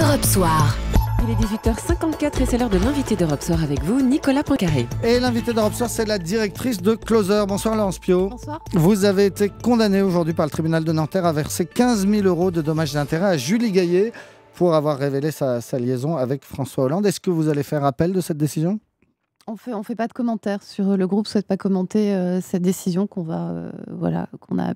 Europe Soir. Il est 18h54 et c'est l'heure de l'invité d'Europe Soir avec vous, Nicolas Poincaré. Et l'invité d'Europe Soir, c'est la directrice de Closer. Bonsoir Laurence Pio. Bonsoir. Vous avez été condamné aujourd'hui par le tribunal de Nanterre à verser 15 000 euros de dommages d'intérêt à Julie Gaillet pour avoir révélé sa liaison avec François Hollande. Est-ce que vous allez faire appel de cette décision on fait, fait pas de commentaires sur euh, le groupe souhaite pas commenter euh, cette décision qu'on va, euh, voilà, qu'on a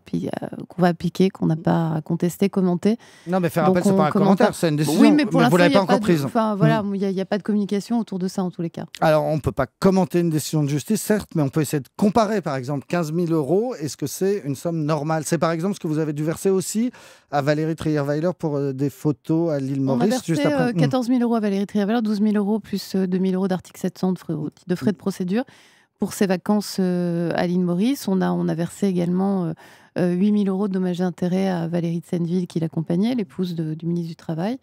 qu'on va appliquer, qu'on n'a pas contesté, commenter Non, mais faire appel, c'est pas un commentaire, c'est une décision. Oui, mais pour l'avez pas encore prise. Enfin, voilà, mm. il n'y a, pas de communication autour de ça en tous les cas. Alors, on peut pas commenter une décision de justice, certes, mais on peut essayer de comparer, par exemple, 15 000 euros. Est-ce que c'est une somme normale C'est par exemple ce que vous avez dû verser aussi à Valérie Trierweiler pour des photos à l'île Maurice. On 14 000 euros à Valérie Trierweiler, 12 000 euros plus 2 000 euros d'article 700 de fraude. Mm de frais de mm. procédure pour ses vacances euh, à l'île Maurice. On a, on a versé également 8 euh, 000 euh, euros de dommages d'intérêt à Valérie de Senneville qui l'accompagnait, l'épouse du ministre du Travail.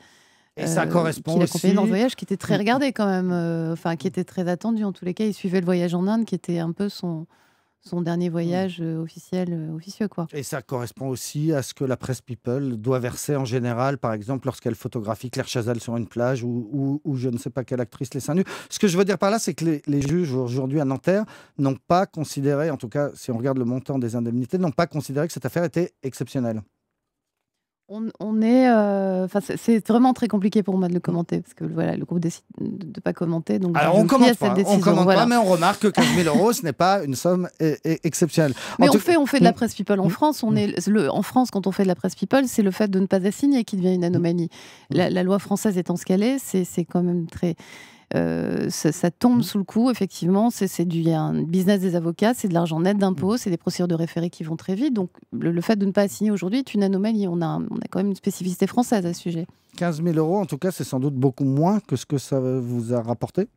Et ça correspond qui l'accompagnait dans le voyage qui était très mm, mm. regardé quand même, enfin qui était très attendu en tous les cas. Il suivait le voyage en Inde qui était un peu son, son dernier mm. voyage euh, officiel, euh, officieux. Quoi. Et ça correspond aussi à ce que la presse People doit verser en général, par exemple lorsqu'elle photographie Claire Chazal sur une plage ou, je ne sais pas quelle actrice les seins nus. Ce que je veux dire par là, c'est que les juges aujourd'hui à Nanterre n'ont pas considéré, en tout cas si on regarde le montant des indemnités, n'ont pas considéré que cette affaire était exceptionnelle on, est, euh, c'est vraiment très compliqué pour moi de le mm. commenter parce que voilà, le groupe décide de ne pas commenter. Donc Alors on commente, pas, décision, commente mais on remarque que 15 000 euros, ce n'est pas une somme e, e, exceptionnelle. mais on fait, on fait de la presse people en mm. France. On mm. est en France, quand on fait de la presse people, c'est le fait de ne pas assigner qui devient une anomalie. La, la loi française étant ce qu'elle est, c'est quand même très euh, ça, tombe mmh. sous le coup, effectivement. C'est du business des avocats, c'est de l'argent net d'impôts, mmh. c'est des procédures de référé qui vont très vite. Donc le, fait de ne pas signer aujourd'hui est une anomalie. On a, on a quand même une spécificité française à ce sujet. 15 000 euros, en tout cas, c'est sans doute beaucoup moins que ce que ça vous a rapporté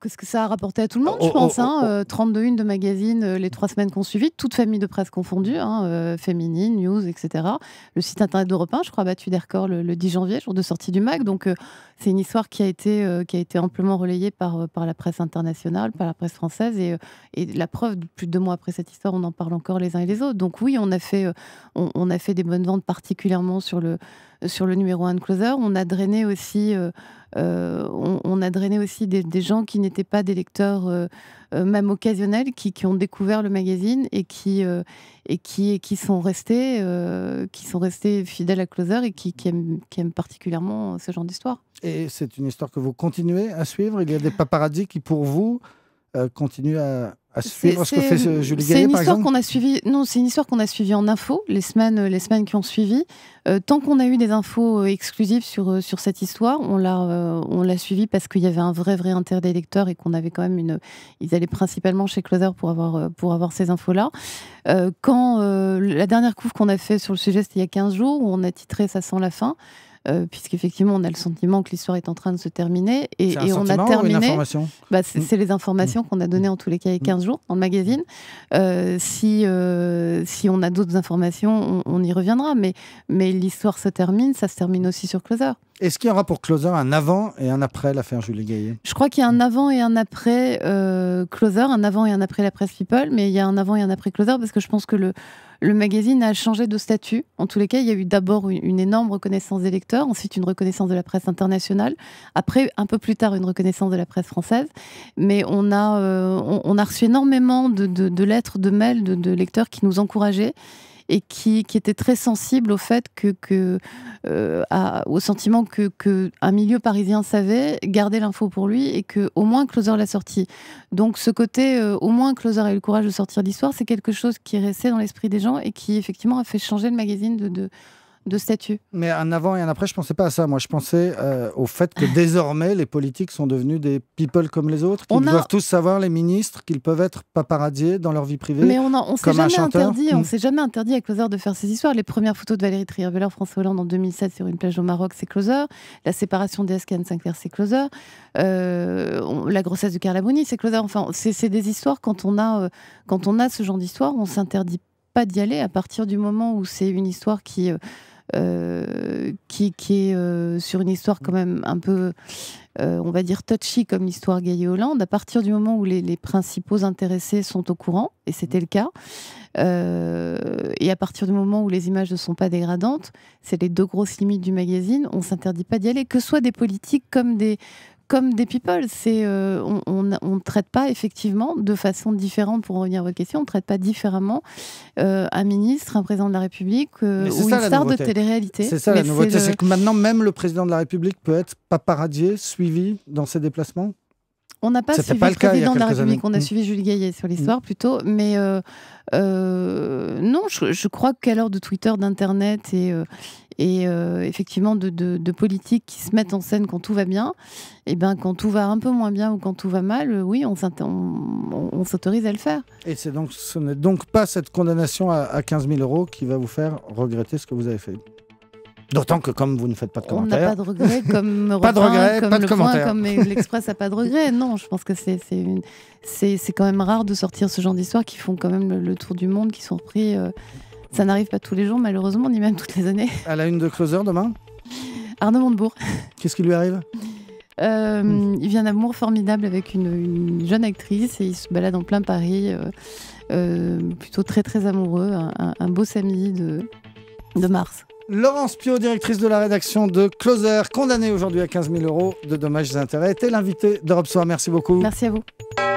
Qu'est-ce que ça a rapporté à tout le monde, oh, je pense. 32 hein, une euh, de magazine, euh, les trois semaines qu'on suivit, toute famille de presse confondue, hein, euh, féminine, news, etc. Le site internet d'Europe 1, je crois, a battu des records le, 10 janvier, jour de sortie du MAC. Donc, c'est une histoire qui a été, qui a été amplement relayée par, par la presse internationale, par la presse française. Et, la preuve, plus de deux mois après cette histoire, on en parle encore les uns et les autres. Donc, oui, on a fait, on a fait des bonnes ventes, particulièrement sur le euh, sur le numéro 1 de Closer. On a drainé aussi, euh, euh, on, a drainé aussi des, gens qui n'étaient pas des lecteurs, même occasionnels, qui, ont découvert le magazine et qui, et qui, qui, sont restés, qui sont restés fidèles à Closer et qui, qui, aiment, qui aiment particulièrement ce genre d'histoire. Et c'est une histoire que vous continuez à suivre. Il y a des paparazzis qui, pour vous, continuent à qu'on a suivi, Non, c'est une histoire qu'on a suivie en info les semaines, euh, les semaines qui ont suivi. Euh, tant qu'on a eu des infos euh, exclusives sur, sur cette histoire, on l'a on l'a suivie parce qu'il y avait un vrai, vrai intérêt des lecteurs et qu'on avait quand même une... Ils allaient principalement chez Closer pour avoir, pour avoir ces infos-là. quand la dernière couve qu'on a fait sur le sujet, c'était il y a 15 jours, où on a titré « Ça sent la fin », euh, puisqu'effectivement, on a le sentiment que l'histoire est en train de se terminer. Et, on a terminé. Bah, mm. c'est les informations mm. qu'on a données mm. en tous les cas il y a 15 jours dans le magazine. Euh, si, euh, si on a d'autres informations, on, on, y reviendra. Mais, mais l'histoire se termine, ça se termine aussi sur Closer. Est-ce qu'il y aura pour Closer un avant et un après l'affaire Julie Gaillet Je crois qu'il y a un avant et un après euh, Closer, un avant et un après la presse People, mais il y a un avant et un après Closer parce que je pense que le, le magazine a changé de statut. En tous les cas, il y a eu d'abord une, énorme reconnaissance des lecteurs, ensuite une reconnaissance de la presse internationale, après, un peu plus tard, une reconnaissance de la presse française. Mais on a, euh, on, a reçu énormément de, lettres, de mails de, de lecteurs qui nous encourageaient et qui, était très sensible au fait que, euh, au sentiment que, un milieu parisien savait garder l'info pour lui et que au moins Closer l'a sorti. Donc ce côté, euh, au moins Closer a eu le courage de sortir l'histoire, c'est quelque chose qui restait dans l'esprit des gens et qui effectivement a fait changer le magazine de, de de statut. Mais un avant et un après, je pensais pas à ça. Moi, je pensais euh, au fait que désormais, les politiques sont devenus des people comme les autres, qui doivent tous savoir, les ministres, qu'ils peuvent être paparadiers dans leur vie privée. Mais on, ne s'est jamais interdit, mm. s'est jamais interdit à Closer de faire ces histoires. Les premières photos de Valérie Trierweiler, François Hollande en 2007 sur une plage au Maroc, c'est Closer. La séparation d'ESCAN 5' Sinclair, c'est Closer. Euh, la grossesse de Carla Bruni, c'est Closer. Enfin, c'est des histoires quand on a, euh, quand on a ce genre d'histoire, on s'interdit pas d'y aller à partir du moment où c'est une histoire qui euh, qui, est euh, sur une histoire quand même un peu, euh, on va dire, touchy comme l'histoire gaillé hollande à partir du moment où les, les, principaux intéressés sont au courant, et c'était le cas, et à partir du moment où les images ne sont pas dégradantes, c'est les deux grosses limites du magazine, on ne s'interdit pas d'y aller, que ce soit des politiques comme des comme des people. C'est, euh, on ne traite pas effectivement de façon différente, pour revenir à votre question, on ne traite pas différemment euh, un ministre, un président de la République euh, ou une star de télé-réalité. C'est ça la nouveauté, c'est que maintenant même le président de la République peut être paparadier, suivi dans ses déplacements on n'a pas suivi le, président a suivi Julie Gaillet sur mm. l'histoire plutôt, mais euh, euh, non, je, crois qu'à l'heure de Twitter, d'Internet et, euh, effectivement de, de, politiques qui se mettent en scène quand tout va bien, et eh ben quand tout va un peu moins bien ou quand tout va mal, oui, on, on s'autorise à le faire. Et donc, ce n'est donc pas cette condamnation à, à 15 000 euros qui va vous faire regretter ce que vous avez fait D'autant que comme vous ne faites pas de commentaires. On n'a pas de regrets comme Europe pas comme l'Express n'a pas de regrets. Non, je pense que c'est une... quand même rare de sortir ce genre d'histoires qui font quand même le, tour du monde, qui sont repris. Euh, ça n'arrive pas tous les jours, malheureusement, ni même toutes les années. À la une de Closer demain Arnaud Montebourg. Qu'est-ce qui lui arrive euh, hmm. Il vient un amour formidable avec une, jeune actrice et il se balade en plein Paris, euh, plutôt très très amoureux, un, un, beau samedi de, de mars. Laurence Pio, directrice de la rédaction de Closer, condamnée aujourd'hui à 15 000 euros de dommages et intérêts, était l'invitée d'Europe Soir. Merci beaucoup. Merci à vous.